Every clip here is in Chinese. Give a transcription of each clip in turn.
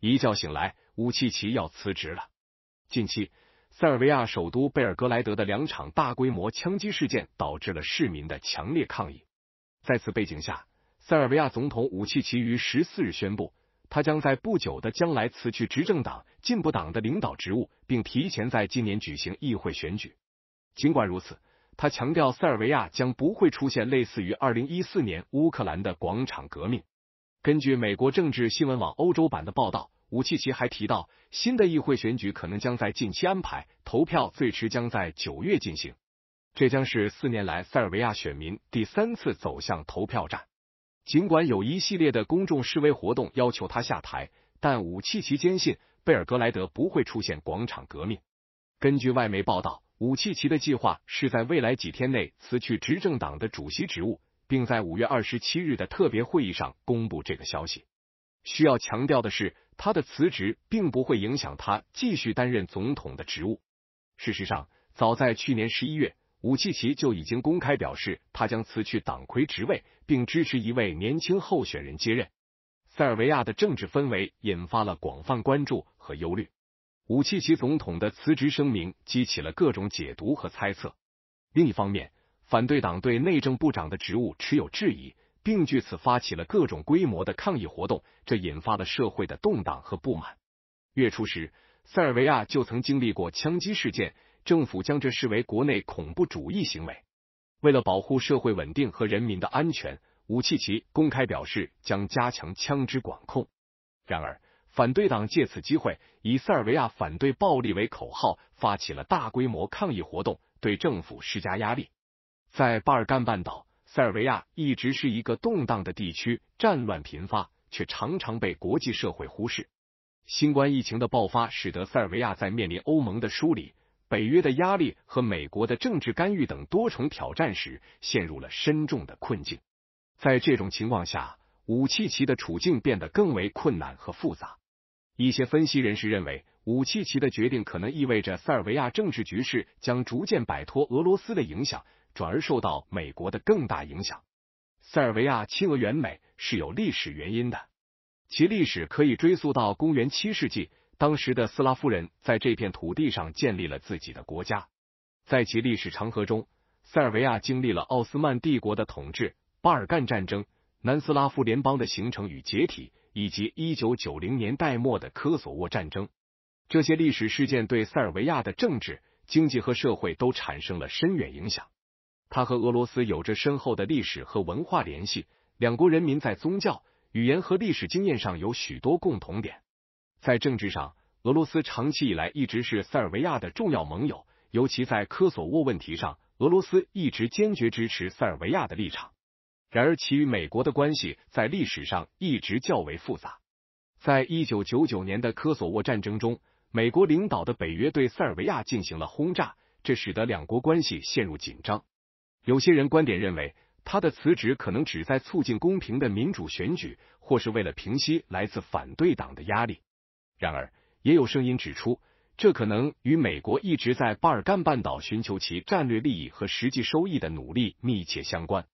一觉醒来，武契奇要辞职了。近期，塞尔维亚首都贝尔格莱德的两场大规模枪击事件导致了市民的强烈抗议。在此背景下，塞尔维亚总统武契奇于十四日宣布，他将在不久的将来辞去执政党进步党的领导职务，并提前在今年举行议会选举。尽管如此，他强调塞尔维亚将不会出现类似于二零一四年乌克兰的广场革命。根据美国政治新闻网欧洲版的报道，武契奇还提到，新的议会选举可能将在近期安排，投票最迟将在九月进行。这将是四年来塞尔维亚选民第三次走向投票站。尽管有一系列的公众示威活动要求他下台，但武契奇坚信贝尔格莱德不会出现广场革命。根据外媒报道，武契奇的计划是在未来几天内辞去执政党的主席职务。并在五月二十七日的特别会议上公布这个消息。需要强调的是，他的辞职并不会影响他继续担任总统的职务。事实上，早在去年十一月，武契奇就已经公开表示他将辞去党魁职位，并支持一位年轻候选人接任。塞尔维亚的政治氛围引发了广泛关注和忧虑。武契奇总统的辞职声明激起了各种解读和猜测。另一方面，反对党对内政部长的职务持有质疑，并据此发起了各种规模的抗议活动，这引发了社会的动荡和不满。月初时，塞尔维亚就曾经历过枪击事件，政府将这视为国内恐怖主义行为。为了保护社会稳定和人民的安全，武契奇公开表示将加强枪支管控。然而，反对党借此机会以塞尔维亚反对暴力为口号，发起了大规模抗议活动，对政府施加压力。在巴尔干半岛，塞尔维亚一直是一个动荡的地区，战乱频发，却常常被国际社会忽视。新冠疫情的爆发，使得塞尔维亚在面临欧盟的疏离、北约的压力和美国的政治干预等多重挑战时，陷入了深重的困境。在这种情况下，武契奇的处境变得更为困难和复杂。一些分析人士认为。武契奇的决定可能意味着塞尔维亚政治局势将逐渐摆脱俄罗斯的影响，转而受到美国的更大影响。塞尔维亚亲俄援美是有历史原因的，其历史可以追溯到公元七世纪，当时的斯拉夫人在这片土地上建立了自己的国家。在其历史长河中，塞尔维亚经历了奥斯曼帝国的统治、巴尔干战争、南斯拉夫联邦的形成与解体，以及一九九零年代末的科索沃战争。这些历史事件对塞尔维亚的政治、经济和社会都产生了深远影响。它和俄罗斯有着深厚的历史和文化联系，两国人民在宗教、语言和历史经验上有许多共同点。在政治上，俄罗斯长期以来一直是塞尔维亚的重要盟友，尤其在科索沃问题上，俄罗斯一直坚决支持塞尔维亚的立场。然而，其与美国的关系在历史上一直较为复杂。在一九九九年的科索沃战争中，美国领导的北约对塞尔维亚进行了轰炸，这使得两国关系陷入紧张。有些人观点认为，他的辞职可能旨在促进公平的民主选举，或是为了平息来自反对党的压力。然而，也有声音指出，这可能与美国一直在巴尔干半岛寻求其战略利益和实际收益的努力密切相关。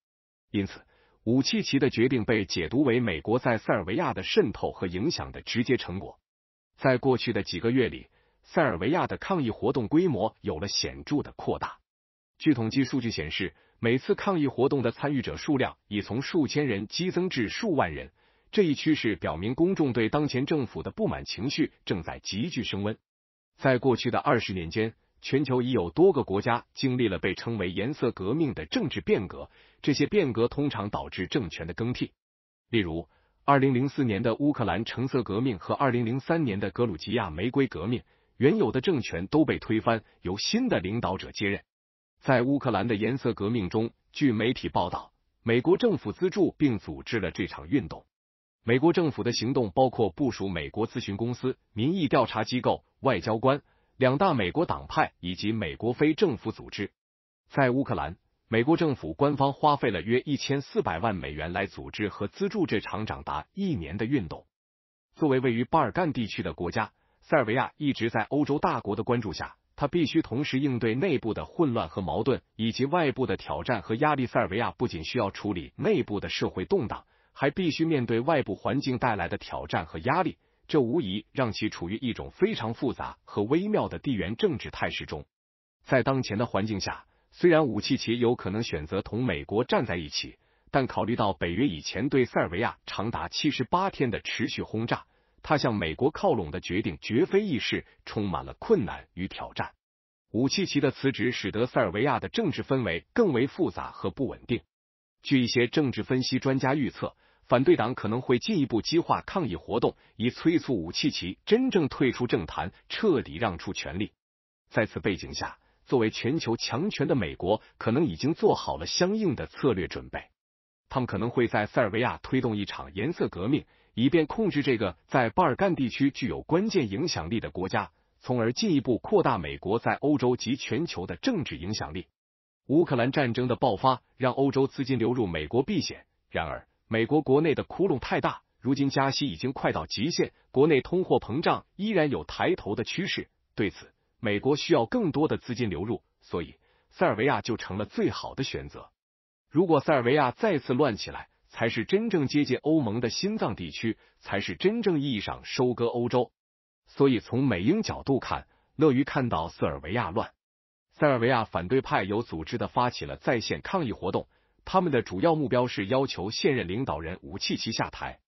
因此，武契奇的决定被解读为美国在塞尔维亚的渗透和影响的直接成果。在过去的几个月里，塞尔维亚的抗议活动规模有了显著的扩大。据统计数据显示，每次抗议活动的参与者数量已从数千人激增至数万人。这一趋势表明，公众对当前政府的不满情绪正在急剧升温。在过去的二十年间，全球已有多个国家经历了被称为“颜色革命”的政治变革，这些变革通常导致政权的更替。例如，二零零四年的乌克兰橙色革命和二零零三年的格鲁吉亚玫瑰革命，原有的政权都被推翻，由新的领导者接任。在乌克兰的颜色革命中，据媒体报道，美国政府资助并组织了这场运动。美国政府的行动包括部署美国咨询公司、民意调查机构、外交官、两大美国党派以及美国非政府组织。在乌克兰。美国政府官方花费了约一千四百万美元来组织和资助这场长达一年的运动。作为位于巴尔干地区的国家，塞尔维亚一直在欧洲大国的关注下，它必须同时应对内部的混乱和矛盾，以及外部的挑战和压力。塞尔维亚不仅需要处理内部的社会动荡，还必须面对外部环境带来的挑战和压力。这无疑让其处于一种非常复杂和微妙的地缘政治态势中。在当前的环境下，虽然武契奇有可能选择同美国站在一起，但考虑到北约以前对塞尔维亚长达七十八天的持续轰炸，他向美国靠拢的决定绝非易事，充满了困难与挑战。武契奇的辞职使得塞尔维亚的政治氛围更为复杂和不稳定。据一些政治分析专家预测，反对党可能会进一步激化抗议活动，以催促武契奇真正退出政坛，彻底让出权力。在此背景下，作为全球强权的美国，可能已经做好了相应的策略准备。他们可能会在塞尔维亚推动一场颜色革命，以便控制这个在巴尔干地区具有关键影响力的国家，从而进一步扩大美国在欧洲及全球的政治影响力。乌克兰战争的爆发让欧洲资金流入美国避险，然而美国国内的窟窿太大，如今加息已经快到极限，国内通货膨胀依然有抬头的趋势。对此。美国需要更多的资金流入，所以塞尔维亚就成了最好的选择。如果塞尔维亚再次乱起来，才是真正接近欧盟的心脏地区，才是真正意义上收割欧洲。所以从美英角度看，乐于看到塞尔维亚乱。塞尔维亚反对派有组织的发起了在线抗议活动，他们的主要目标是要求现任领导人武契奇下台。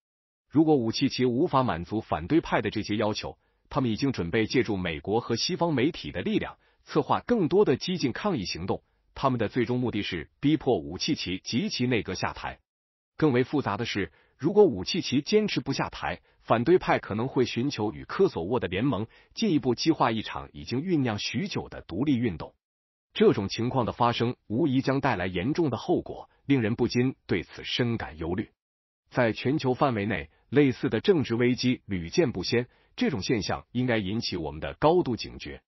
如果武契奇无法满足反对派的这些要求，他们已经准备借助美国和西方媒体的力量，策划更多的激进抗议行动。他们的最终目的是逼迫武契奇及其内阁下台。更为复杂的是，如果武契奇坚持不下台，反对派可能会寻求与科索沃的联盟，进一步激化一场已经酝酿许久的独立运动。这种情况的发生无疑将带来严重的后果，令人不禁对此深感忧虑。在全球范围内，类似的政治危机屡见不鲜。这种现象应该引起我们的高度警觉，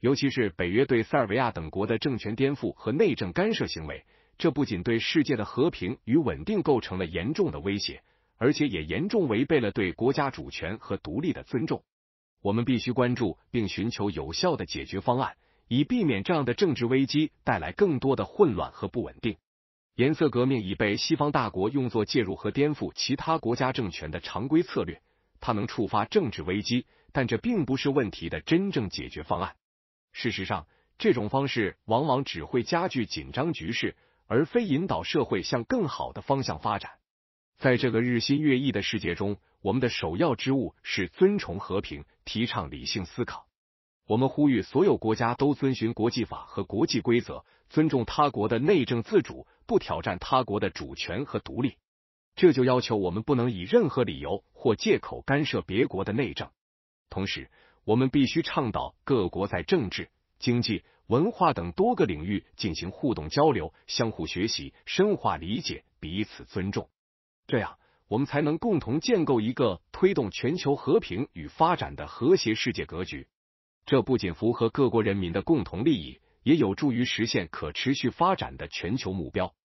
尤其是北约对塞尔维亚等国的政权颠覆和内政干涉行为。这不仅对世界的和平与稳定构成了严重的威胁，而且也严重违背了对国家主权和独立的尊重。我们必须关注并寻求有效的解决方案，以避免这样的政治危机带来更多的混乱和不稳定。颜色革命已被西方大国用作介入和颠覆其他国家政权的常规策略。它能触发政治危机，但这并不是问题的真正解决方案。事实上，这种方式往往只会加剧紧张局势，而非引导社会向更好的方向发展。在这个日新月异的世界中，我们的首要之务是尊重和平，提倡理性思考。我们呼吁所有国家都遵循国际法和国际规则，尊重他国的内政自主，不挑战他国的主权和独立。这就要求我们不能以任何理由或借口干涉别国的内政，同时我们必须倡导各国在政治、经济、文化等多个领域进行互动交流，相互学习，深化理解，彼此尊重。这样，我们才能共同建构一个推动全球和平与发展的和谐世界格局。这不仅符合各国人民的共同利益，也有助于实现可持续发展的全球目标。